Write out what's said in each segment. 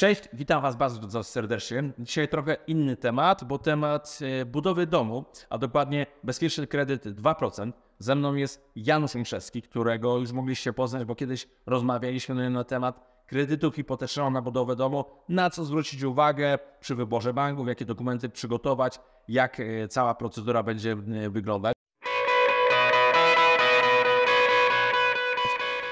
Cześć, witam Was bardzo serdecznie. Dzisiaj trochę inny temat, bo temat e, budowy domu, a dokładnie bezpieczny kredyt 2%. Ze mną jest Janusz Miszewski, którego już mogliście poznać, bo kiedyś rozmawialiśmy na temat kredytów hipotecznego na budowę domu, na co zwrócić uwagę przy wyborze banków, jakie dokumenty przygotować, jak e, cała procedura będzie wyglądać.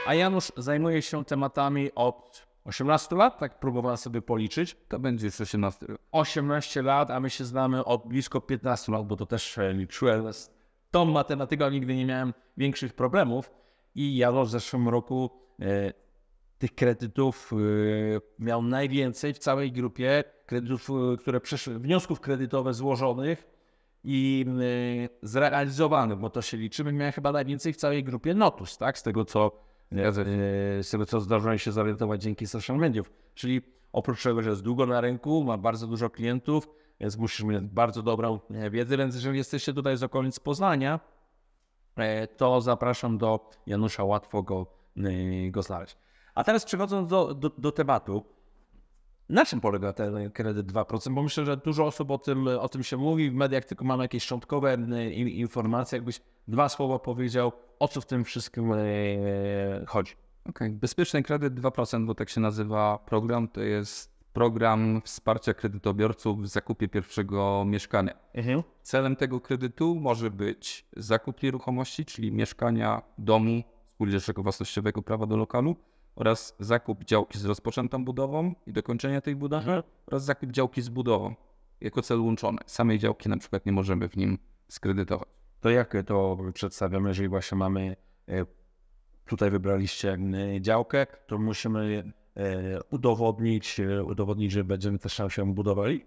A Janusz zajmuje się tematami od 18 lat, tak próbowałem sobie policzyć, to będzie już 18 lat. 18 lat, a my się znamy od blisko 15 lat, bo to też liczyłem. Z tą matematyką nigdy nie miałem większych problemów i ja w zeszłym roku e, tych kredytów e, miał najwięcej w całej grupie kredytów, e, które przeszły, wniosków kredytowych złożonych i e, zrealizowanych, bo to się liczymy. Miałem chyba najwięcej w całej grupie Notus, tak, z tego co E, z tego co zdążyłem się zorientować dzięki social mediów. Czyli oprócz tego, że jest długo na rynku, ma bardzo dużo klientów, więc musisz mieć bardzo dobrą e, wiedzę, więc jeżeli jesteście tutaj z okolic Poznania, e, to zapraszam do Janusza, łatwo go, go znaleźć. A teraz przechodząc do, do, do tematu, na czym polega ten kredyt 2%? Bo myślę, że dużo osób o tym, o tym się mówi. W mediach tylko mamy jakieś szczątkowe e, informacje. Jakbyś dwa słowa powiedział, o co w tym wszystkim e, chodzi. Okay. Bezpieczny kredyt 2%, bo tak się nazywa program, to jest program wsparcia kredytobiorców w zakupie pierwszego mieszkania. Mhm. Celem tego kredytu może być zakup nieruchomości, czyli mieszkania, domu, spółdzielczego własnościowego prawa do lokalu, oraz zakup działki z rozpoczętą budową i dokończenie tej budowy mhm. oraz zakup działki z budową jako cel łączony. Samej działki na przykład nie możemy w nim skredytować. To jak to przedstawiamy, jeżeli właśnie mamy, e, tutaj wybraliście e, działkę, to musimy e, udowodnić, udowodnić, że będziemy też tam się budowali?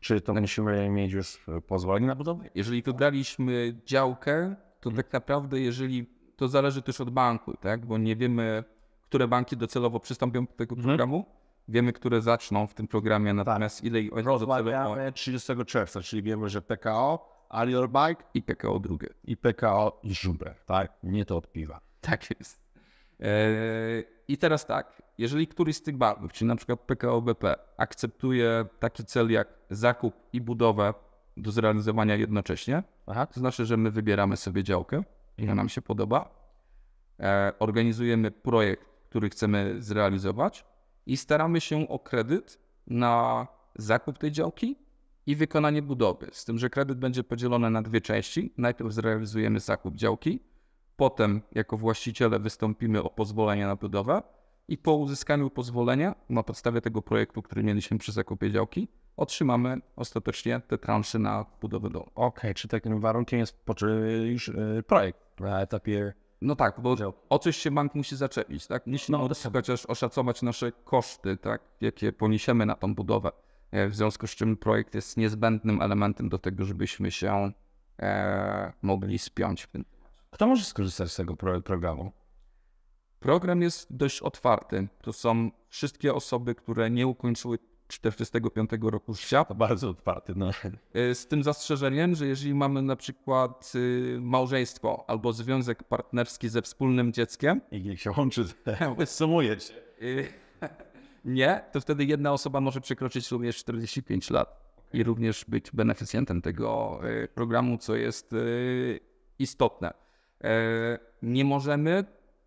Czy to tak. musimy mieć już pozwolenie na budowę? Jeżeli wybraliśmy działkę, to mhm. tak naprawdę jeżeli to zależy też od banku, tak? bo nie wiemy które banki docelowo przystąpią do tego mhm. programu. Wiemy, które zaczną w tym programie, tak. natomiast tak. ile ich oni Rozmawiamy 30 czerwca, czyli wiemy, że PKO, Alior Bank i PKO drugie. I PKO i Żuber, tak? Nie to od piwa. Tak jest. Eee, I teraz tak, jeżeli któryś z tych banków, czyli na przykład PKO BP, akceptuje taki cel jak zakup i budowę do zrealizowania jednocześnie, Aha. to znaczy, że my wybieramy sobie działkę, która mhm. nam się podoba, e, organizujemy projekt który chcemy zrealizować i staramy się o kredyt na zakup tej działki i wykonanie budowy. Z tym, że kredyt będzie podzielony na dwie części. Najpierw zrealizujemy zakup działki, potem jako właściciele wystąpimy o pozwolenie na budowę i po uzyskaniu pozwolenia na podstawie tego projektu, który mieliśmy przy zakupie działki, otrzymamy ostatecznie te transze na budowę domu. Okej, okay, czy takim warunkiem jest już y, projekt na etapie no tak, bo o coś się bank musi zaczepić, tak? Musi no, chociaż oszacować nasze koszty, tak? Jakie poniesiemy na tą budowę. E, w związku z czym projekt jest niezbędnym elementem do tego, żebyśmy się e, mogli spiąć. Kto może skorzystać z tego programu? Program jest dość otwarty. To są wszystkie osoby, które nie ukończyły 45 roku życia. To bardzo otwarty. No. E, z tym zastrzeżeniem, że jeżeli mamy na przykład y, małżeństwo albo związek partnerski ze wspólnym dzieckiem. I niech się łączy, sumuje się. Y, nie, to wtedy jedna osoba może przekroczyć również 45 lat i również być beneficjentem tego y, programu, co jest istotne. E, nie możemy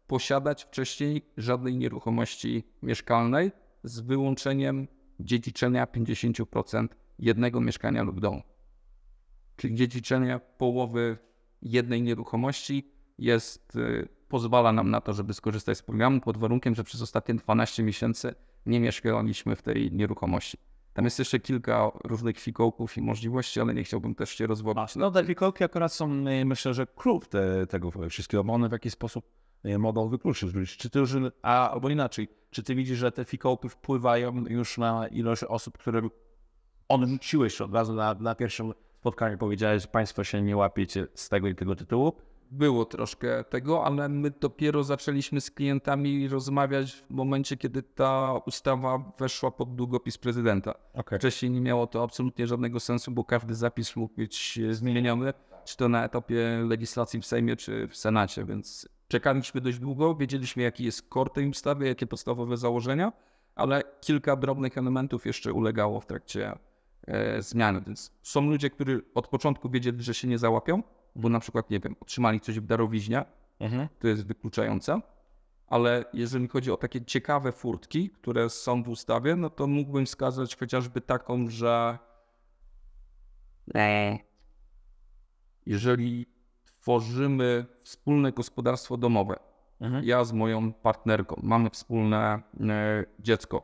posiadać wcześniej żadnej nieruchomości mieszkalnej z wyłączeniem dziedziczenia 50% jednego mieszkania lub domu. Czyli dziedziczenie połowy jednej nieruchomości jest, y, pozwala nam na to, żeby skorzystać z programu pod warunkiem, że przez ostatnie 12 miesięcy nie mieszkaliśmy w tej nieruchomości. Tam jest jeszcze kilka różnych fikołków i możliwości, ale nie chciałbym też się rozwodzić. No te fikołki akurat są, y, myślę, że klucz te, tego wszystkiego, bo one w jakiś sposób E, mogą wykluczyć ludzi. Czy ty już, a, albo inaczej, czy ty widzisz, że te fikołki wpływają już na ilość osób, którym odrzuciłeś od razu na, na pierwszym spotkaniu, powiedziałeś, że państwo się nie łapiecie z tego i tego tytułu? Było troszkę tego, ale my dopiero zaczęliśmy z klientami rozmawiać w momencie, kiedy ta ustawa weszła pod długopis prezydenta. Okay. Wcześniej nie miało to absolutnie żadnego sensu, bo każdy zapis mógł być zmieniony, czy to na etapie legislacji w Sejmie, czy w Senacie, więc Czekaliśmy dość długo, wiedzieliśmy jaki jest core tej ustawy, jakie podstawowe założenia, ale kilka drobnych elementów jeszcze ulegało w trakcie e, zmiany. Więc są ludzie, którzy od początku wiedzieli, że się nie załapią, bo na przykład, nie wiem, otrzymali coś w darowiźnie, mhm. to jest wykluczające, ale jeżeli chodzi o takie ciekawe furtki, które są w ustawie, no to mógłbym wskazać chociażby taką, że eee. jeżeli tworzymy wspólne gospodarstwo domowe. Mhm. Ja z moją partnerką mamy wspólne e, dziecko.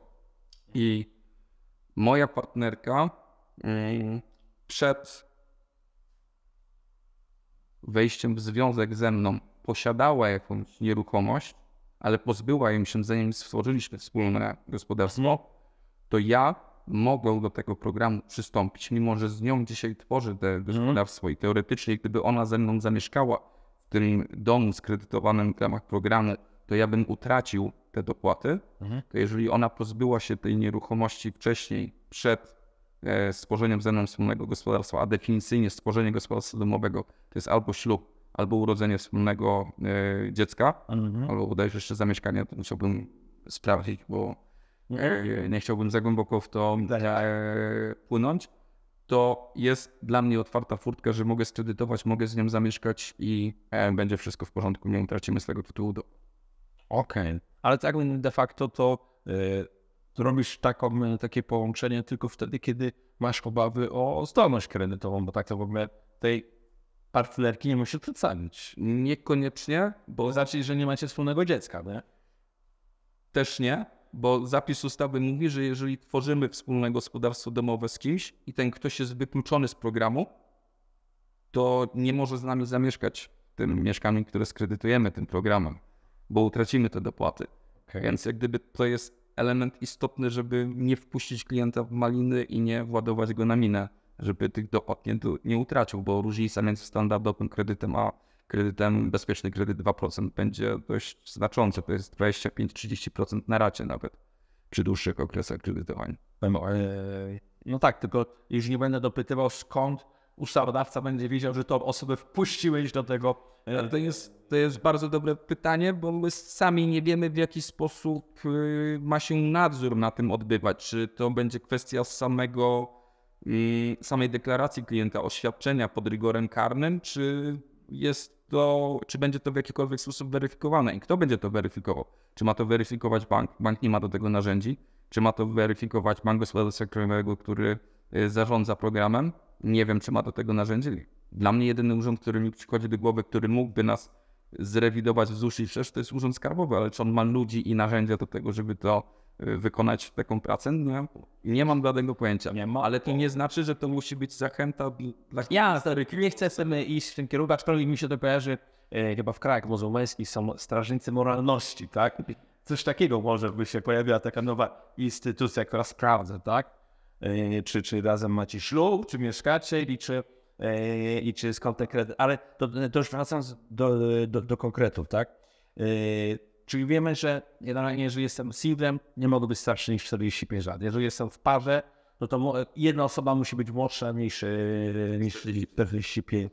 I moja partnerka e, przed wejściem w związek ze mną posiadała jakąś nieruchomość, ale pozbyła im się, zanim stworzyliśmy wspólne gospodarstwo, to ja mogą do tego programu przystąpić, mimo że z nią dzisiaj tworzy te mhm. gospodarstwo i teoretycznie gdyby ona ze mną zamieszkała w tym domu skredytowanym w ramach programu, to ja bym utracił te dopłaty, mhm. to jeżeli ona pozbyła się tej nieruchomości wcześniej, przed e, stworzeniem ze mną wspólnego gospodarstwa, a definicyjnie stworzenie gospodarstwa domowego to jest albo ślub, albo urodzenie wspólnego e, dziecka, mhm. albo bodajże jeszcze zamieszkanie, to musiałbym sprawdzić, bo E, nie chciałbym za głęboko w to e, płynąć, to jest dla mnie otwarta furtka, że mogę skredytować, mogę z nią zamieszkać i e, będzie wszystko w porządku, nie utracimy z tego tytułu do. Okej, okay. ale tak de facto to yy, robisz taką, takie połączenie tylko wtedy, kiedy masz obawy o zdolność kredytową, bo tak to w ogóle tej partnerki nie musi przedstawić. Niekoniecznie, bo znaczy, że nie macie wspólnego dziecka, nie? Też nie, bo zapis ustawy mówi, że jeżeli tworzymy wspólne gospodarstwo domowe z kimś i ten ktoś jest wykluczony z programu, to nie może z nami zamieszkać tym mieszkaniem, które skredytujemy tym programem, bo utracimy te dopłaty. Okay. Więc jak gdyby to jest element istotny, żeby nie wpuścić klienta w maliny i nie władować go na minę, żeby tych dopłat nie, nie utracił, bo różnica między standardowym kredytem a kredytem, bezpieczny kredyt 2% będzie dość znaczący, to jest 25-30% na racie nawet przy dłuższych okresach kredytowania. E, no tak, tylko już nie będę dopytywał skąd ustawodawca będzie wiedział, że to osoby wpuściłeś do tego. E, to jest, to jest bardzo dobre pytanie, bo my sami nie wiemy w jaki sposób y, ma się nadzór na tym odbywać. Czy to będzie kwestia samego y, samej deklaracji klienta, oświadczenia pod rygorem karnym, czy jest to, czy będzie to w jakikolwiek sposób weryfikowane i kto będzie to weryfikował? Czy ma to weryfikować bank? Bank nie ma do tego narzędzi. Czy ma to weryfikować Bank Gospodarstwa Krajowego, który y, zarządza programem? Nie wiem, czy ma do tego narzędzi. Dla mnie jedyny urząd, który mi przychodzi do głowy, który mógłby nas zrewidować w ZUS i to jest urząd skarbowy, ale czy on ma ludzi i narzędzia do tego, żeby to Y, wykonać taką pracę? No, nie mam żadnego pojęcia. Nie ma, ale to nie znaczy, że to musi być zachęta dla Ja nie chcę sobie iść w tym kierunku, aczkolwiek mi się to kojarzy, e, chyba w krajach muzułmańskich są strażnicy moralności, tak? Coś takiego może by się pojawiła taka nowa instytucja, która sprawdza, tak? E, czy, czy razem macie ślub, czy mieszkacie i czy, e, i czy skąd ten kredyt. Ale to, to już wracam do, do, do konkretów, tak? E, Czyli wiemy, że generalnie, jeżeli jestem singlem, nie mogę być starszy niż 45 lat. Jeżeli jestem w parze, no to jedna osoba musi być młodsza niż, e, niż 45,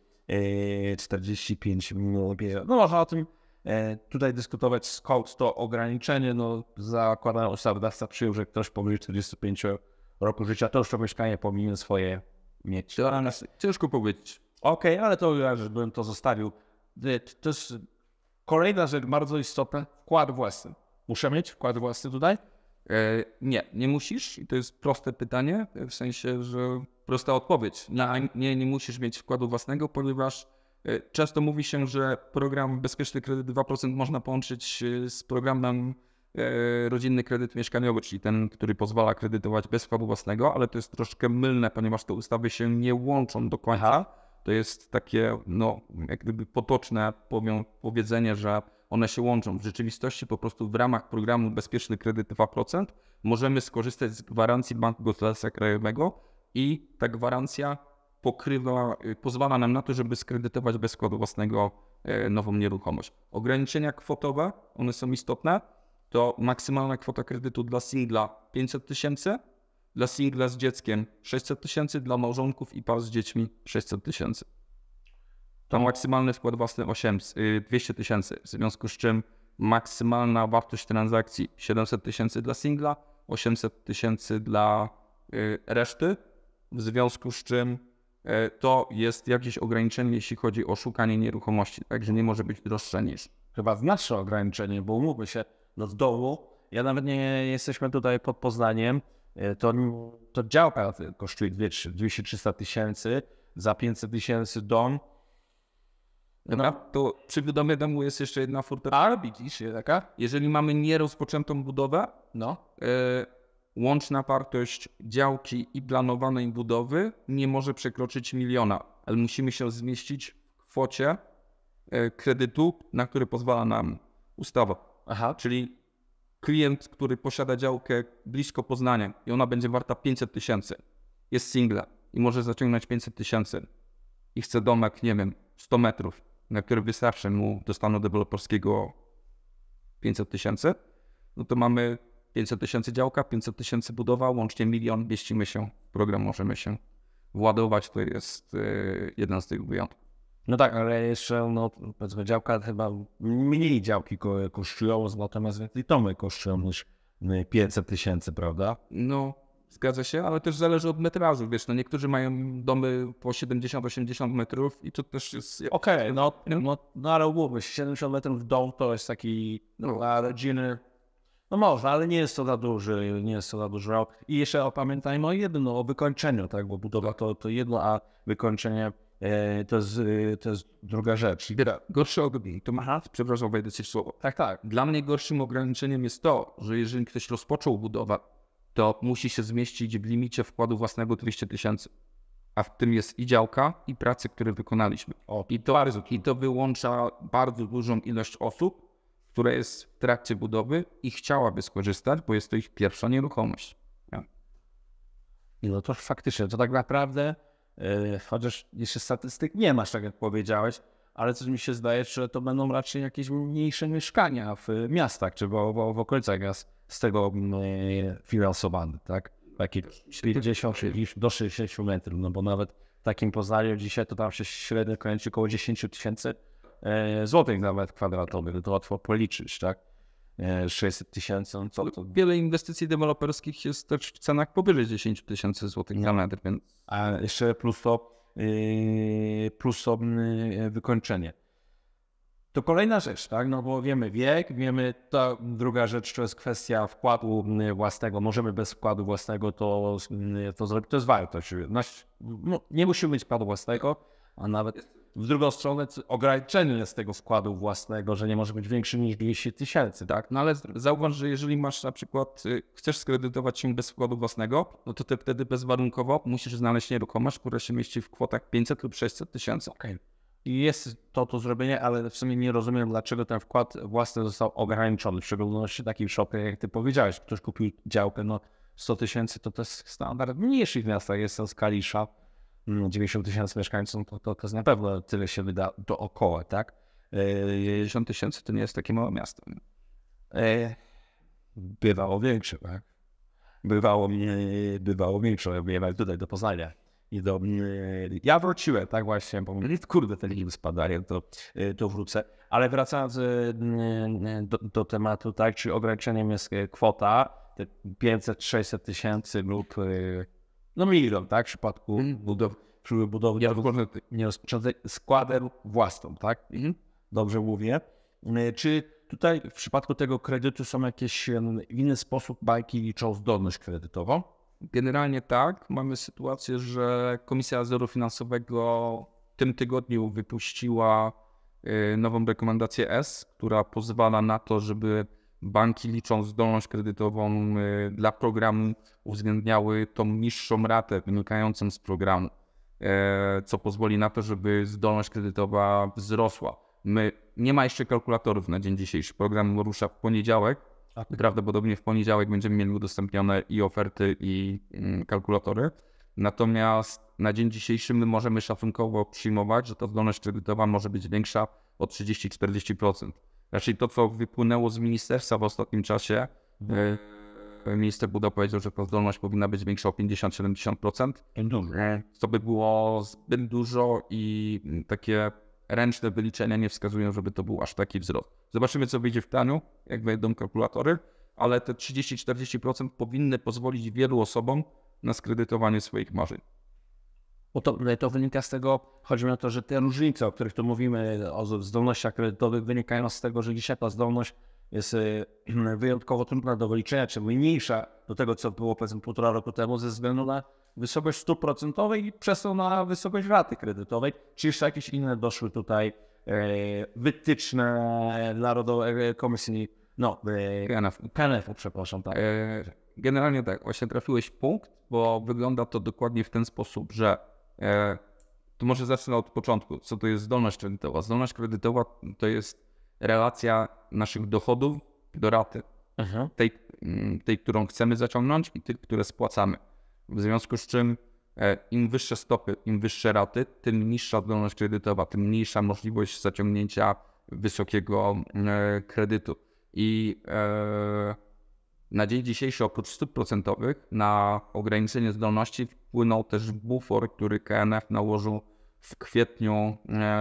45 e, lat. No można o tym e, tutaj dyskutować, skąd to ograniczenie. No, zakładam, ustawodawca przyjął, że ktoś powyżej 45 roku życia to już to mieszkanie powinien swoje mieć. To, ale... Ciężko powiedzieć. Okej, okay, ale to ja bym to zostawił. To jest Kolejna rzecz bardzo istotna, wkład własny. Muszę mieć wkład własny tutaj? E, nie, nie musisz i to jest proste pytanie, w sensie, że prosta odpowiedź. Nie, nie musisz mieć wkładu własnego, ponieważ e, często mówi się, że program Bezpieczny Kredyt 2% można połączyć e, z programem Rodzinny Kredyt Mieszkaniowy, czyli ten, który pozwala kredytować bez wkładu własnego, ale to jest troszkę mylne, ponieważ te ustawy się nie łączą do końca. To jest takie, no, jak gdyby potoczne powiedzenie, że one się łączą. W rzeczywistości po prostu w ramach programu Bezpieczny Kredyt 2% możemy skorzystać z gwarancji Banku Gospodarstwa Krajowego i ta gwarancja pokrywa, y, pozwala nam na to, żeby skredytować bez składu własnego e, nową nieruchomość. Ograniczenia kwotowe, one są istotne, to maksymalna kwota kredytu dla singla 500 tysięcy, dla singla z dzieckiem 600 tysięcy, dla małżonków i par z dziećmi 600 tysięcy. Tam maksymalny wkład własny 800, 200 y, tysięcy, w związku z czym maksymalna wartość transakcji 700 tysięcy dla singla, 800 tysięcy dla y, reszty, w związku z czym y, to jest jakieś ograniczenie, jeśli chodzi o szukanie nieruchomości, także nie może być droższe niż. Chyba znaczne ograniczenie, bo umówmy się, no z dołu, ja nawet nie jesteśmy tutaj pod Poznaniem, E, to, to działka tak, kosztuje 200-300 tysięcy, za 500 tysięcy dom. No, to przy budowie domu jest jeszcze jedna furtka. widzisz, taka. Jeżeli mamy nierozpoczętą budowę, no. Y, łączna wartość działki i planowanej budowy nie może przekroczyć miliona, ale musimy się zmieścić w kwocie e, kredytu, na który pozwala nam ustawa. Aha. Czyli klient, który posiada działkę blisko Poznania i ona będzie warta 500 tysięcy, jest single i może zaciągnąć 500 tysięcy i chce domek, nie wiem, 100 metrów, na który wystarczy mu do stanu deweloperskiego 500 tysięcy, no to mamy 500 tysięcy działka, 500 tysięcy budowa, łącznie milion, mieścimy się, program możemy się władować, to jest e, jeden z tych wyjątków. No tak, ale jeszcze, no, powiedzmy, działka chyba mniej działki kosztują, natomiast więcej tomy kosztują niż 500 y, tysięcy, prawda? No, zgadza się, ale też zależy od metrażu, wiesz, no niektórzy mają domy po 70-80 metrów i to też jest... Okej, okay, no, no, no ale umówmy 70 metrów dom to jest taki no. dla rodziny... No można, ale nie jest to za duży, nie jest to za duży rok. I jeszcze pamiętajmy o jednym, o wykończeniu, tak, bo budowa to, to jedno, a wykończenie E, to jest, to jest druga rzecz. gorszy ogień. To ma, przepraszam, wejdę ci w słowo. Tak, tak. Dla mnie gorszym ograniczeniem jest to, że jeżeli ktoś rozpoczął budowę, to musi się zmieścić w limicie wkładu własnego 200 tysięcy. A w tym jest i działka, i pracy, które wykonaliśmy. O, I, to, bardzo I to wyłącza bardzo dużą ilość osób, która jest w trakcie budowy i chciałaby skorzystać, bo jest to ich pierwsza nieruchomość. Ja. Tak. No to faktycznie, to tak naprawdę E, chociaż jeszcze statystyk nie masz, tak jak powiedziałeś, ale coś mi się zdaje, że to będą raczej jakieś mniejsze mieszkania w miastach czy w, w, w okolicach miast z tego e, finansowany, tak? Takie 50, do 60 metrów, no bo nawet w takim Poznaniu dzisiaj to tam się średnio kończy około 10 tysięcy e, złotych nawet kwadratowych, to łatwo policzyć, tak? 600 tysięcy. No co? No, wiele inwestycji deweloperskich jest też w cenach powyżej 10 tysięcy złotych na metr. Więc... A jeszcze plus to, yy, plus to yy, wykończenie. To kolejna rzecz, tak? No bo wiemy wiek, wiemy ta druga rzecz to jest kwestia wkładu yy, własnego. Możemy bez wkładu własnego to, to zrobić. To jest wartość. No, nie musimy mieć wkładu własnego, a nawet w drugą stronę ograniczenie jest tego wkładu własnego, że nie może być większy niż 200 tysięcy, tak? No ale zauważ, że jeżeli masz na przykład, y, chcesz skredytować się bez wkładu własnego, no to ty wtedy bezwarunkowo musisz znaleźć nieruchomość, która się mieści w kwotach 500 lub 600 tysięcy. Okej. Okay. I jest to do zrobienia, ale w sumie nie rozumiem, dlaczego ten wkład własny został ograniczony, w szczególności takim szopie, jak ty powiedziałeś, ktoś kupił działkę, no 100 tysięcy to jest standard w mniejszych miastach, jest to skalisza. 90 tysięcy mieszkańców, to, to, to jest na pewno tyle się wyda dookoła, tak? 60 tysięcy to nie jest takie małe miasto. E, bywało większe, tak? Bywało, bywało większe, ja byłem tutaj do Poznania. I do, ja wróciłem, tak właśnie, bo mówię, kurde, ten liczby spadają, to, e, to wrócę. Ale wracając e, do, do tematu, tak, czy ograniczeniem jest kwota, te 500-600 tysięcy lub no milion, tak, w przypadku mhm. budowy, przy budowy ja nierozpoczętej składem własną, tak? Mhm. Dobrze mówię. E, czy tutaj w przypadku tego kredytu są jakieś w inny sposób bajki liczą zdolność kredytową? Generalnie tak. Mamy sytuację, że Komisja Nadzoru Finansowego w tym tygodniu wypuściła e, nową rekomendację S, która pozwala na to, żeby banki liczą zdolność kredytową y, dla programu uwzględniały tą niższą ratę wynikającą z programu, e, co pozwoli na to, żeby zdolność kredytowa wzrosła. My nie ma jeszcze kalkulatorów na dzień dzisiejszy. Program rusza w poniedziałek. Prawdopodobnie w poniedziałek będziemy mieli udostępnione i oferty, i mm, kalkulatory. Natomiast na dzień dzisiejszy my możemy szacunkowo przyjmować, że ta zdolność kredytowa może być większa o 30-40% raczej to, co wypłynęło z ministerstwa w ostatnim czasie, mm. minister Buda powiedział, że zdolność powinna być większa o 50-70%, To e, by było zbyt dużo i takie ręczne wyliczenia nie wskazują, żeby to był aż taki wzrost. Zobaczymy, co wyjdzie w planu, jak wejdą kalkulatory, ale te 30-40% powinny pozwolić wielu osobom na skredytowanie swoich marzeń. Bo to, to wynika z tego, chodzi mi o to, że te różnice, o których tu mówimy, o zdolnościach kredytowych, wynikają z tego, że dzisiaj ta zdolność jest e, wyjątkowo trudna do wyliczenia, czy mniejsza do tego, co było powiedzmy półtora roku temu, ze względu na wysokość stóp procentowej i przez to na wysokość raty kredytowej, czy jeszcze jakieś inne doszły tutaj e, wytyczne Narodowej Komisji, no, e, PNF, u przepraszam, tak. Generalnie tak, właśnie trafiłeś w punkt, bo wygląda to dokładnie w ten sposób, że E, to może zacznę od początku. Co to jest zdolność kredytowa? Zdolność kredytowa to jest relacja naszych dochodów do raty. Mhm. Tej, mm, tej, którą chcemy zaciągnąć i tych, które spłacamy. W związku z czym e, im wyższe stopy, im wyższe raty, tym niższa zdolność kredytowa, tym mniejsza możliwość zaciągnięcia wysokiego mm, e, kredytu. I e, na dzień dzisiejszy oprócz stóp procentowych na ograniczenie zdolności wpłynął też bufor, który KNF nałożył w kwietniu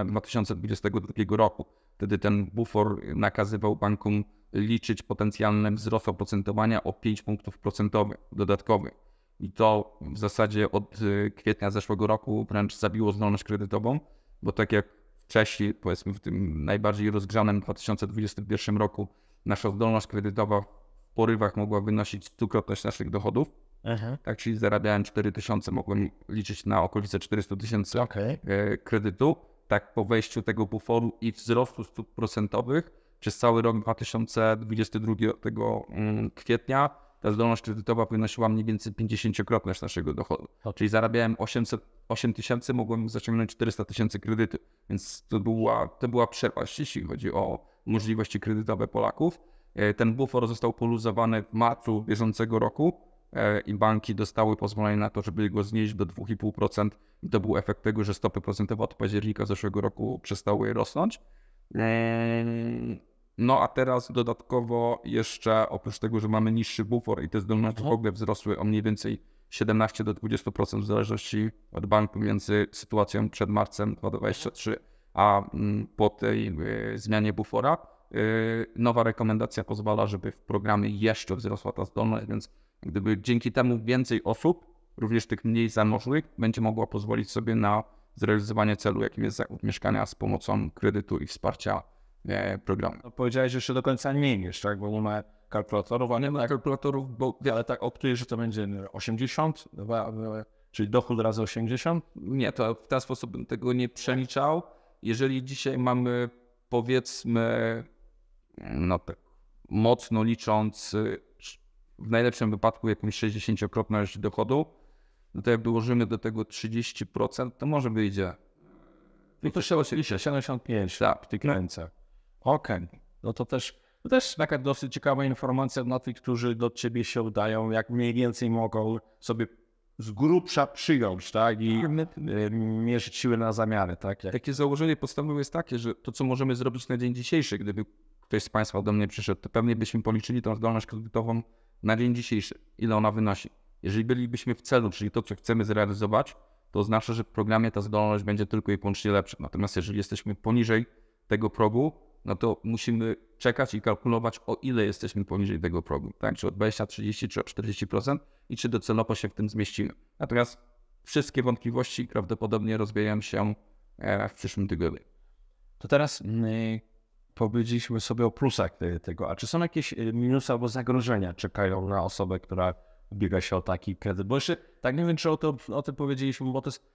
2022 e, roku. Wtedy ten bufor nakazywał bankom liczyć potencjalny wzrost oprocentowania o 5 punktów procentowych dodatkowych. I to w zasadzie od e, kwietnia zeszłego roku wręcz zabiło zdolność kredytową, bo tak jak wcześniej, powiedzmy w tym najbardziej rozgrzanym 2021 roku, nasza zdolność kredytowa porywach mogła wynosić stukrotność naszych dochodów. Mhm. Tak, czyli zarabiałem 4 tysiące, mogłem liczyć na okolice 400 tysięcy okay. E, kredytu. Tak po wejściu tego buforu i wzrostu stóp procentowych przez cały rok 2022 tego mm, kwietnia ta zdolność kredytowa wynosiła mniej więcej 50-krotność naszego dochodu. Okay. Czyli zarabiałem 800, 8 tysięcy, mogłem zaciągnąć 400 tysięcy kredytu. Więc to była, to była przepaść, jeśli chodzi o możliwości kredytowe Polaków. E, ten bufor został poluzowany w marcu bieżącego roku e, i banki dostały pozwolenie na to, żeby go znieść do 2,5% i to był efekt tego, że stopy procentowe od października zeszłego roku przestały rosnąć. E, no a teraz dodatkowo jeszcze oprócz tego, że mamy niższy bufor i te zdolności mhm. w ogóle wzrosły o mniej więcej 17 do 20% w zależności od banku między sytuacją przed marcem 2023 a mm, po tej zmianie bufora, Yy, nowa rekomendacja pozwala, żeby w programie jeszcze wzrosła ta zdolność, więc gdyby dzięki temu więcej osób, również tych mniej zamożnych, będzie mogła pozwolić sobie na zrealizowanie celu, jakim jest zakup mieszkania z pomocą kredytu i wsparcia e, programu. No, powiedziałeś, że jeszcze do końca nie wiesz, tak? Bo nie ma kalkulatorów, a nie ma kalkulatorów, bo ale tak optuje, że to będzie 80, czyli dochód razy 80? Nie, to w ten sposób bym tego nie przeliczał. Jeżeli dzisiaj mamy powiedzmy no tak, mocno licząc, y, w najlepszym wypadku jakąś 60-krotność dochodu, no to jak dołożymy do tego 30%, to może wyjdzie. No to się 75 tak. w tych ręce. Okej. Okay. No to też, to też taka dosyć ciekawa informacja dla tych, którzy do ciebie się udają, jak mniej więcej mogą sobie z grubsza przyjąć, tak? I tak, y, mierzyć siły na zamiary, tak? Jak... Takie założenie podstawowe jest takie, że to, co możemy zrobić na dzień dzisiejszy, gdyby ktoś z Państwa do mnie przyszedł, to pewnie byśmy policzyli tą zdolność kredytową na dzień dzisiejszy, ile ona wynosi. Jeżeli bylibyśmy w celu, czyli to, co chcemy zrealizować, to oznacza, że w programie ta zdolność będzie tylko i wyłącznie lepsza. Natomiast jeżeli jesteśmy poniżej tego progu, no to musimy czekać i kalkulować, o ile jesteśmy poniżej tego progu. Tak? Czy o 20, 30, czy o 40% i czy docelowo się w tym zmieścimy. Natomiast wszystkie wątpliwości prawdopodobnie rozwijają się e, w przyszłym tygodniu. To teraz y, powiedzieliśmy sobie o plusach tego, a czy są jakieś y, minusy albo zagrożenia czekają na osobę, która ubiega się o taki kredyt? Bo jeszcze tak nie wiem, czy o, to, o tym powiedzieliśmy, bo to jest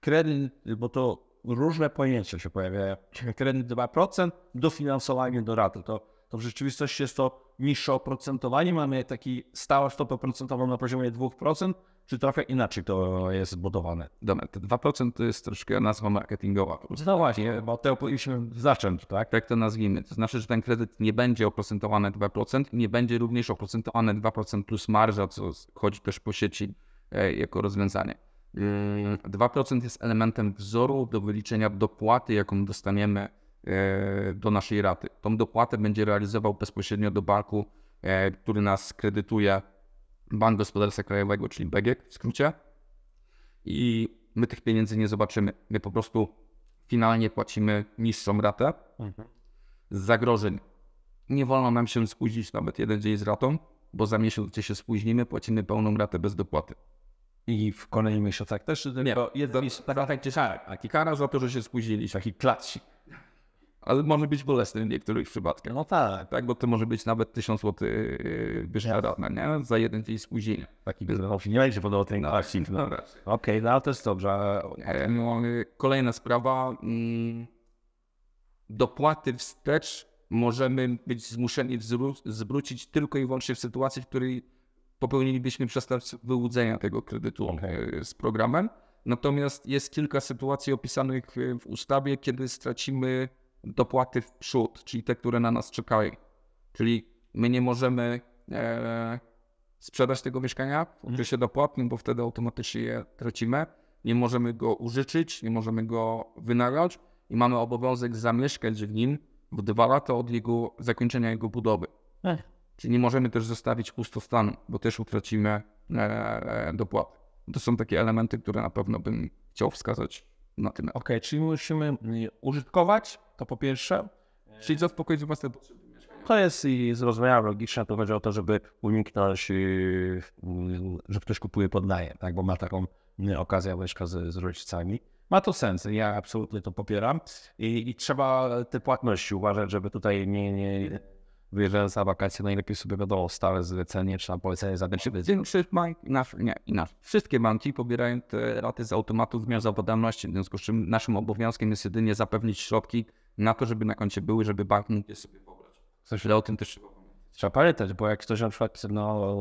kredyt, bo to różne pojęcia się pojawiają. Kredyt 2%, dofinansowanie do raty. To, to w rzeczywistości jest to niższe oprocentowanie. Mamy taki stałą stopę procentową na poziomie 2%, czy trochę inaczej to jest zbudowane? Dobra, te 2% to jest troszkę nazwa marketingowa. No właśnie, bo to powinniśmy zacząć, tak? Tak to nazwijmy. To znaczy, że ten kredyt nie będzie oprocentowany 2%, nie będzie również oprocentowany 2% plus marża, co chodzi też po sieci e, jako rozwiązanie. 2% yy, jest elementem wzoru do wyliczenia dopłaty, jaką dostaniemy e, do naszej raty. Tą dopłatę będzie realizował bezpośrednio do banku, e, który nas kredytuje Bank Gospodarstwa Krajowego, czyli BGK w skrócie. I my tych pieniędzy nie zobaczymy. My po prostu finalnie płacimy niższą ratę z zagrożeń. Nie wolno nam się spóźnić nawet jeden dzień z ratą, bo za miesiąc, gdzie się spóźnimy, płacimy pełną ratę bez dopłaty. I w kolejnych miesiącach też? Nie, jest za, za, za, taki kara za to, że się spóźniliśmy, taki klacik ale może być bolesny w niektórych przypadkach. No tak. Tak, bo to może być nawet 1000 zł wyższa nie? Za jeden dzień spóźnienia. Taki bezdomności nie będzie podobał ten akcji. No, no. Okej, okay, no to jest dobrze. E, no, kolejna sprawa. Mm, dopłaty wstecz możemy być zmuszeni zwrócić tylko i wyłącznie w sytuacji, w której popełnilibyśmy przestępstwo wyłudzenia tego kredytu e, okay. z programem. Natomiast jest kilka sytuacji opisanych w ustawie, kiedy stracimy dopłaty w przód, czyli te, które na nas czekają. Czyli my nie możemy e, sprzedać tego mieszkania w mhm. okresie dopłatnym, bo wtedy automatycznie je tracimy. Nie możemy go użyczyć, nie możemy go wynająć i mamy obowiązek zamieszkać w nim w dwa lata od jego zakończenia jego budowy. Ech. Czyli nie możemy też zostawić pustostanu, bo też utracimy e, e, dopłaty. To są takie elementy, które na pewno bym chciał wskazać na tym. Okej, okay, czyli musimy użytkować, to po pierwsze, czyli zaspokoić własne potrzeby. To jest i zrozumiałe, logiczne, to chodzi o to, żeby uniknąć, y, y, że ktoś kupuje podnajem, tak, bo ma taką okazję łeżka z, z rodzicami. Ma to sens, ja absolutnie to popieram I, i, trzeba te płatności uważać, żeby tutaj nie, nie wyjeżdżając na wakacje, najlepiej no sobie wiadomo, stare zlecenie, czy na polecenie zagraniczne. Większy bank, inaczej, nie, inaczej. Wszystkie banki pobierają te raty z automatu w miarę zapadalności, w związku z czym naszym obowiązkiem jest jedynie zapewnić środki na to, żeby na koncie były, żeby bank mógł je sobie pobrać. Coś o tym też trzeba pamiętać. Trzeba pamiętać, bo jak ktoś na przykład no,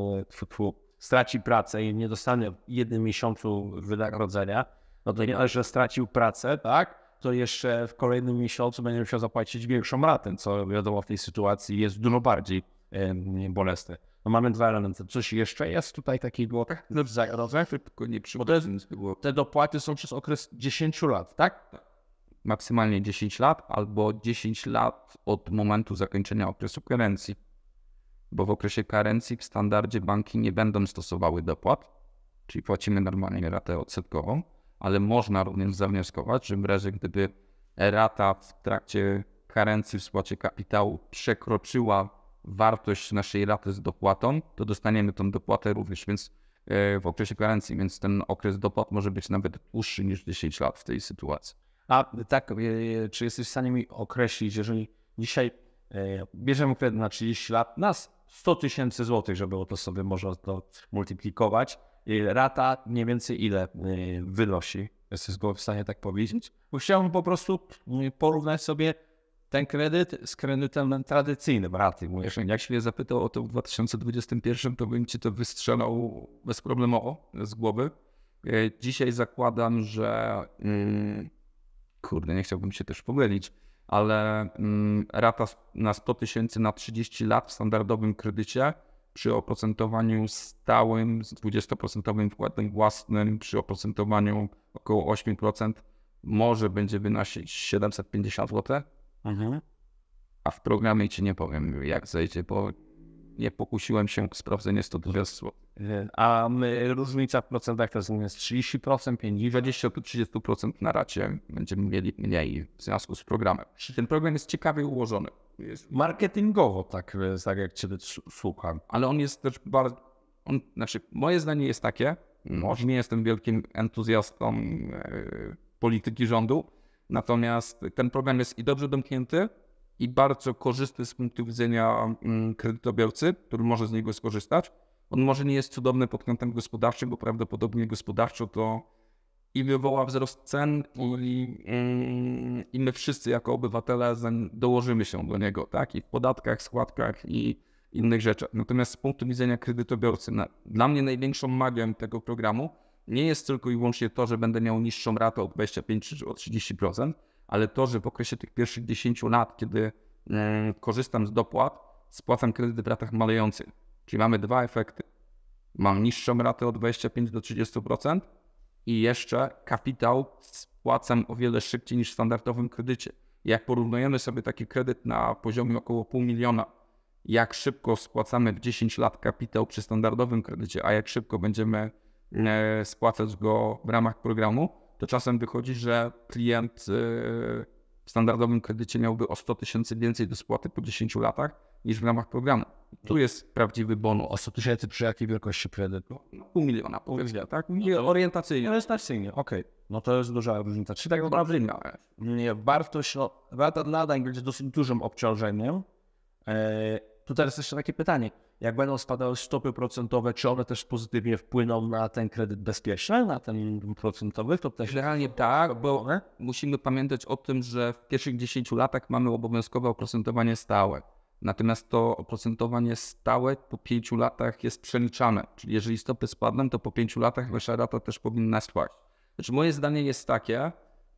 straci pracę i nie dostanie w jednym miesiącu wynagrodzenia, no to nie, ale że stracił pracę, tak? to jeszcze w kolejnym miesiącu będzie musiał zapłacić większą ratę, co wiadomo w tej sytuacji jest dużo bardziej bolesne. No mamy dwa elementy. Coś jeszcze jest tutaj takiego wzajemnego? No tak, no, tylko nie Bo te, dopłaty są przez okres 10 lat, tak? tak? Maksymalnie 10 lat albo 10 lat od momentu zakończenia okresu karencji. Bo w okresie karencji w standardzie banki nie będą stosowały dopłat, czyli płacimy normalnie ratę odsetkową ale można również zawnioskować, że w razie gdyby rata w trakcie karencji w spłacie kapitału przekroczyła wartość naszej raty z dopłatą, to dostaniemy tą dopłatę również więc e, w okresie karencji, więc ten okres dopłat może być nawet dłuższy niż 10 lat w tej sytuacji. A tak, e, e, czy jesteś w stanie mi określić, jeżeli dzisiaj bierzemy kredyt na 30 lat, nas 100 tysięcy złotych, żeby to sobie można to multiplikować, Y, rata mniej więcej ile y, wynosi? Jesteś w stanie tak powiedzieć? Bo chciałbym po prostu y, porównać sobie ten kredyt z kredytem tradycyjnym raty. Mówisz, jak się mnie zapytał o to w 2021, to bym ci to wystrzelał bezproblemowo z głowy. Dzisiaj zakładam, że kurde, nie chciałbym się też pomylić, ale mm, rata na 100 tysięcy na 30 lat w standardowym kredycie przy oprocentowaniu stałym z 20% wkładem własnym, przy oprocentowaniu około 8%, może będzie wynosić 750 zł. Mhm. A w programie ci nie powiem, jak zejdzie, bo nie pokusiłem się o sprawdzenie 120 zł. E, a my, różnica w procentach to jest 30%, 50%? 20-30% na racie będziemy mieli mniej w związku z programem. Ten program jest ciekawie ułożony marketingowo tak, e, tak jak Cię słucham, ale on jest też bardzo, on, znaczy moje zdanie jest takie, mhm. może nie jestem wielkim entuzjastą e, polityki rządu, natomiast ten program jest i dobrze domknięty, i bardzo korzystny z punktu widzenia mm, kredytobiorcy, który może z niego skorzystać. On może nie jest cudowny pod kątem gospodarczym, bo prawdopodobnie gospodarczo to i wywoła wzrost cen i, mm, i my wszyscy jako obywatele dołożymy się do niego, tak? I w podatkach, składkach i innych rzeczach. Natomiast z punktu widzenia kredytobiorcy, na, dla mnie największą magią tego programu nie jest tylko i wyłącznie to, że będę miał niższą ratę o 25 czy o 30%, ale to, że w okresie tych pierwszych 10 lat, kiedy mm, korzystam z dopłat, spłacam kredyty w ratach malejących. Czyli mamy dwa efekty. Mam niższą ratę o 25 do 30%, i jeszcze kapitał spłacam o wiele szybciej niż w standardowym kredycie. Jak porównujemy sobie taki kredyt na poziomie około pół miliona, jak szybko spłacamy w 10 lat kapitał przy standardowym kredycie, a jak szybko będziemy e, spłacać go w ramach programu, to czasem wychodzi, że klient e, w standardowym kredycie miałby o 100 tysięcy więcej do spłaty po 10 latach niż w ramach programu. Tu jest prawdziwy bonu tysięcy przy jakiej wielkości kredytu? No, no, pół miliona, powiedzmy, tak? no orientacyjnie. Orientacyjnie, okej. Okay. No to jest duża różnica. Czyli tak no naprawdę no, nie, wartość, no, warta nadań będzie dosyć dużym obciążeniem. E, tutaj jest jeszcze takie pytanie. Jak będą spadały stopy procentowe, czy one też pozytywnie wpłyną na ten kredyt bezpieczny, na ten procentowy? To też realnie tak, bo musimy pamiętać o tym, że w pierwszych 10 latach mamy obowiązkowe oprocentowanie stałe Natomiast to oprocentowanie stałe po pięciu latach jest przeliczane. Czyli jeżeli stopy spadną, to po pięciu latach wasza rata też powinna spaść. Znaczy moje zdanie jest takie,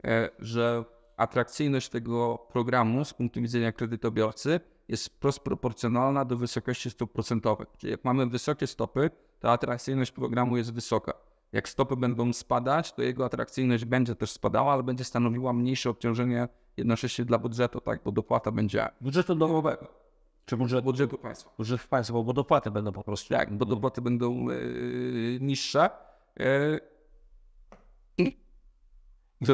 e, że atrakcyjność tego programu z punktu widzenia kredytobiorcy jest wprost proporcjonalna do wysokości stóp procentowych. Czyli jak mamy wysokie stopy, to atrakcyjność programu jest wysoka. Jak stopy będą spadać, to jego atrakcyjność będzie też spadała, ale będzie stanowiła mniejsze obciążenie jednocześnie dla budżetu, tak, bo dopłata będzie budżetu domowego. Czy może budżetu państwa? Budżet państwa, bo dopłaty będą po prostu. Tak, bo dopłaty będą yy, niższe. E, I yy.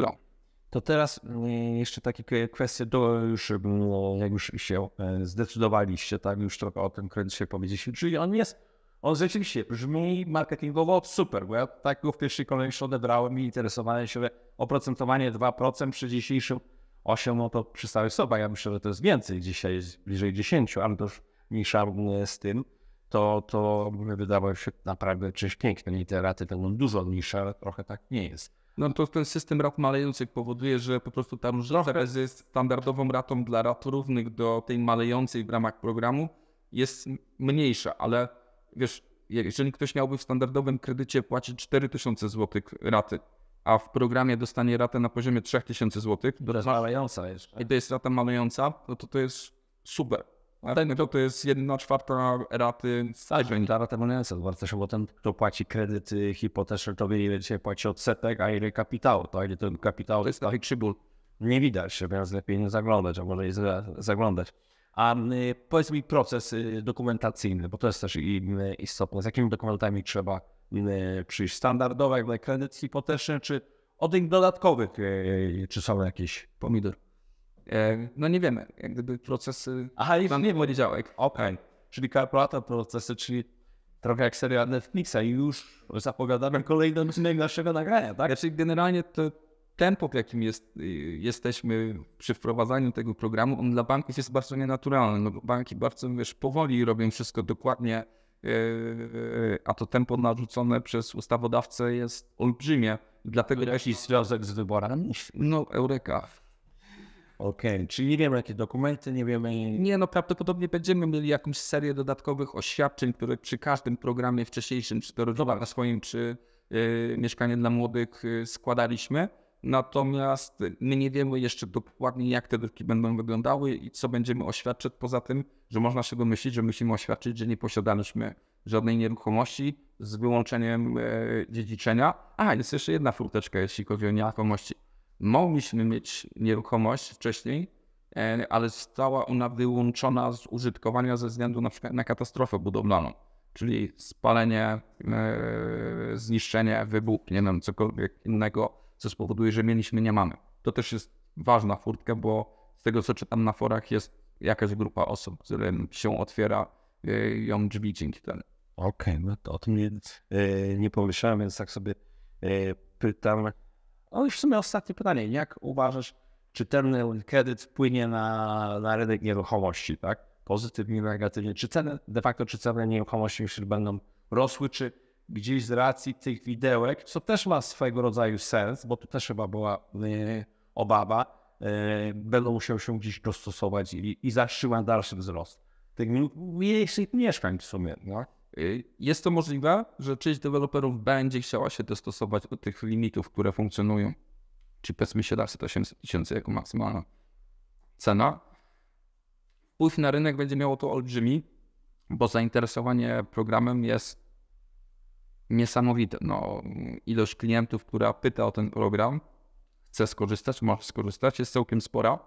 To teraz e, jeszcze takie kwestie, to już, no, jak już się zdecydowaliście, tak już trochę o tym się powiedzieć. czyli on jest, on rzeczywiście brzmi marketingowo super, bo ja tak go w pierwszej kolejności odebrałem i interesowałem się, że oprocentowanie 2% przy dzisiejszym 8 no to przy stałych ja myślę, że to jest więcej, dzisiaj jest bliżej 10, ale to już mniejsza z tym, to, to wydawało się naprawdę czymś pięknym. Literaty będą dużo mniejsze, ale trochę tak nie jest. No to ten system rat malejących powoduje, że po prostu ta różnica jest standardową ratą dla rat równych do tej malejącej w ramach programu jest mniejsza, ale wiesz, jeżeli ktoś miałby w standardowym kredycie płacić 4000 zł raty, a w programie dostanie ratę na poziomie 3000 zł. To jest malująca, jeszcze. I to jest rata malująca, no to to jest super. Ale tak, no to, to jest 1 czwarta raty tak, stażeń. Ta rata malująca. bo też bo ten, kto płaci kredyt hipoteczny, ile dzisiaj płaci odsetek, a ile kapitału, to ile ten kapitał... To jest taki krzybul. Nie widać, więc lepiej nie zaglądać, a może i zaglądać. A y, powiedz mi proces y, dokumentacyjny, bo to jest też y, istotne. Z jakimi dokumentami trzeba E, czy standardowe, jak kredyt hipoteczny, czy od tych dodatkowych, e, e, czy są jakieś pomidor? No nie wiemy, jak gdyby procesy... Aha, i mam nie działek. Okej, okay. czyli kalkulator procesy, czyli trochę jak seria Netflixa i już zapowiadamy kolejny odcinek naszego nagrania, tak? czyli znaczy, generalnie to tempo, w jakim jest, y, jesteśmy przy wprowadzaniu tego programu, on dla banków jest bardzo nienaturalny, no banki bardzo, wiesz, powoli robią wszystko dokładnie E, e, a to tempo narzucone przez ustawodawcę jest olbrzymie. Dlatego jakiś związek z wyborami? No, Eureka. Okej, okay. czyli nie wiemy jakie dokumenty, nie wiemy... Nie, no prawdopodobnie będziemy mieli jakąś serię dodatkowych oświadczeń, które przy każdym programie wcześniejszym, czy to rodzina na swoim, czy e, Mieszkanie dla Młodych składaliśmy. Natomiast my nie wiemy jeszcze dokładnie, jak te dyrki będą wyglądały i co będziemy oświadczyć. Poza tym, że można się domyślić, że musimy oświadczyć, że nie posiadaliśmy żadnej nieruchomości z wyłączeniem e, dziedziczenia. A, jest jeszcze jedna furteczka, jeśli chodzi o nieruchomości. Mogliśmy mieć nieruchomość wcześniej, e, ale została ona wyłączona z użytkowania ze względu na przykład na katastrofę budowlaną, czyli spalenie, e, zniszczenie, wybuch, nie wiem, cokolwiek innego co spowoduje, że mieliśmy nie mamy. To też jest ważna furtka, bo z tego co czytam na forach jest jakaś grupa osób, którym się otwiera e, ją drzwi dzięki temu. Okej, okay, no o tym nie, e, nie pomyślałem, więc tak sobie e, pytam. O, no już w sumie ostatnie pytanie. Jak uważasz, czy ten kredyt wpłynie na, na rynek nieruchomości, tak? Pozytywnie, negatywnie? Czy ceny, de facto, czy ceny nieruchomości już będą rosły, czy gdzieś z racji tych widełek, co też ma swojego rodzaju sens, bo tu też chyba była e, obawa, e, będą musiały się gdzieś dostosować i, i zatrzyma dalszy wzrost tych mniejszych mieszkań w sumie. No. E, jest to możliwe, że część deweloperów będzie chciała się dostosować do tych limitów, które funkcjonują, czyli powiedzmy 700-800 tysięcy jako maksymalna cena. Wpływ na rynek będzie miało to olbrzymi, bo zainteresowanie programem jest niesamowite. No, ilość klientów, która pyta o ten program, chce skorzystać, może skorzystać, jest całkiem spora,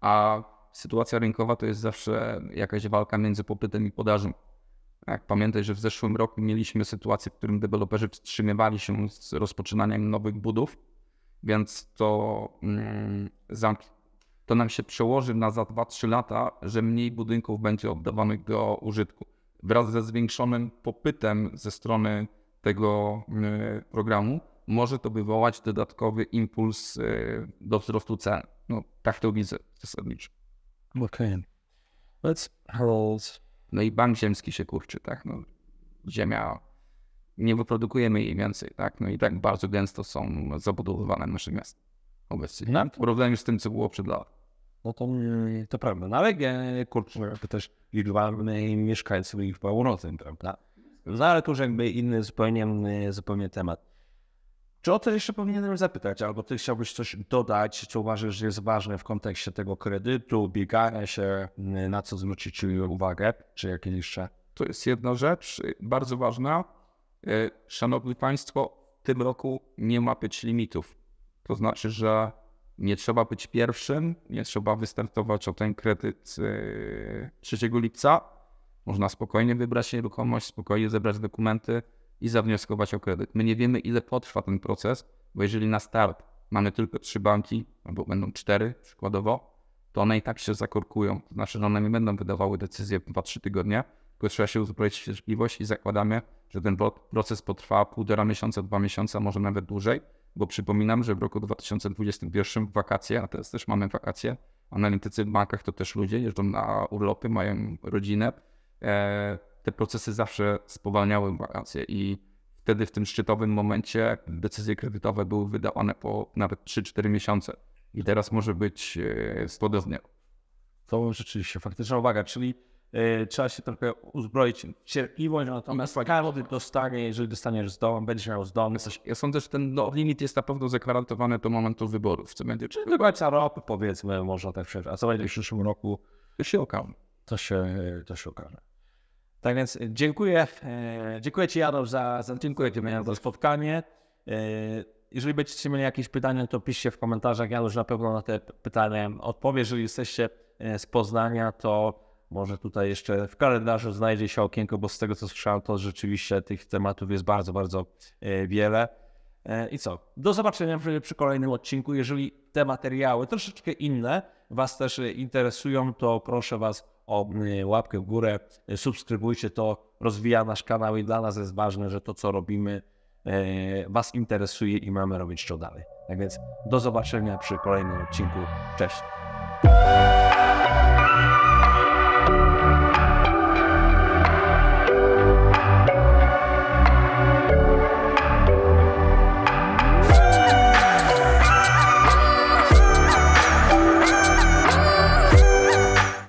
a sytuacja rynkowa to jest zawsze jakaś walka między popytem i podażą. Jak pamiętaj, że w zeszłym roku mieliśmy sytuację, w którym deweloperzy wstrzymywali się z rozpoczynaniem nowych budów, więc to, mm, to nam się przełoży na za 2-3 lata, że mniej budynków będzie oddawanych do użytku wraz ze zwiększonym popytem ze strony tego e, programu może to wywołać dodatkowy impuls e, do wzrostu cen. No, tak to widzę zasadniczo. Okej. Okay. Let's hold. No i bank ziemski się kurczy, tak? No, ziemia, nie wyprodukujemy jej więcej, tak? No i tak bardzo gęsto są zabudowywane nasze miasta obecnie. No. W porównaniu z tym, co było przed laty no to, mm, to prawda. No ale kurczę, jakby też liczba mieszkańców i liczba urodzeń, prawda? No ale to już jakby inny zupełnie, mm, zupełnie temat. Czy o to jeszcze powinienem zapytać, albo ty chciałbyś coś dodać, co uważasz, że jest ważne w kontekście tego kredytu, biegania się, mm, na co zwrócić uwagę, czy jakieś jeszcze? To jest jedna rzecz bardzo ważna. E, szanowni Państwo, w tym roku nie ma być limitów. To znaczy, że nie trzeba być pierwszym, nie trzeba wystartować o ten kredyt 3 yy, lipca. Można spokojnie wybrać nieruchomość, spokojnie zebrać dokumenty i zawnioskować o kredyt. My nie wiemy, ile potrwa ten proces, bo jeżeli na start mamy tylko trzy banki, albo będą cztery przykładowo, to one i tak się zakorkują. znaczy, że one nie będą wydawały decyzje 2-3 tygodnie, tylko trzeba się uzupełnić cierpliwość i zakładamy, że ten proces potrwa półtora miesiąca, dwa miesiące, może nawet dłużej bo przypominam, że w roku 2021 wakacje, a teraz też mamy wakacje, analitycy w bankach to też ludzie, jeżdżą na urlopy, mają rodzinę. E, te procesy zawsze spowalniały wakacje i wtedy w tym szczytowym momencie decyzje kredytowe były wydawane po nawet 3-4 miesiące. I teraz może być e, spodobnie. To rzeczywiście faktyczna uwaga, czyli Y, trzeba się trochę uzbroić w cierpliwość, natomiast każdy dostanie, jeżeli dostaniesz z domu, będziesz miał z domu. Ja sądzę, że ten no, limit jest na pewno zagwarantowany do momentu wyborów, co będzie... Czyli do końca roku powiedzmy, można tak przejść, a co będzie w przyszłym roku? To się okaże. To się, to się okaże. Tak więc y, dziękuję, y, dziękuję Ci Jarosz za, za, dziękuję Ci za spotkanie. Jeżeli będziecie mieli jakieś pytania, to piszcie w komentarzach, Jarosz na pewno na te pytania odpowie. Jeżeli jesteście z Poznania, to może tutaj jeszcze w kalendarzu znajdzie się okienko, bo z tego co słyszałem, to rzeczywiście tych tematów jest bardzo, bardzo e, wiele. E, I co? Do zobaczenia przy kolejnym odcinku. Jeżeli te materiały troszeczkę inne Was też e, interesują, to proszę Was o łapkę w górę, subskrybujcie to, rozwija nasz kanał i dla nas jest ważne, że to co robimy Was interesuje i mamy robić to dalej. Tak więc do zobaczenia przy kolejnym odcinku. Cześć!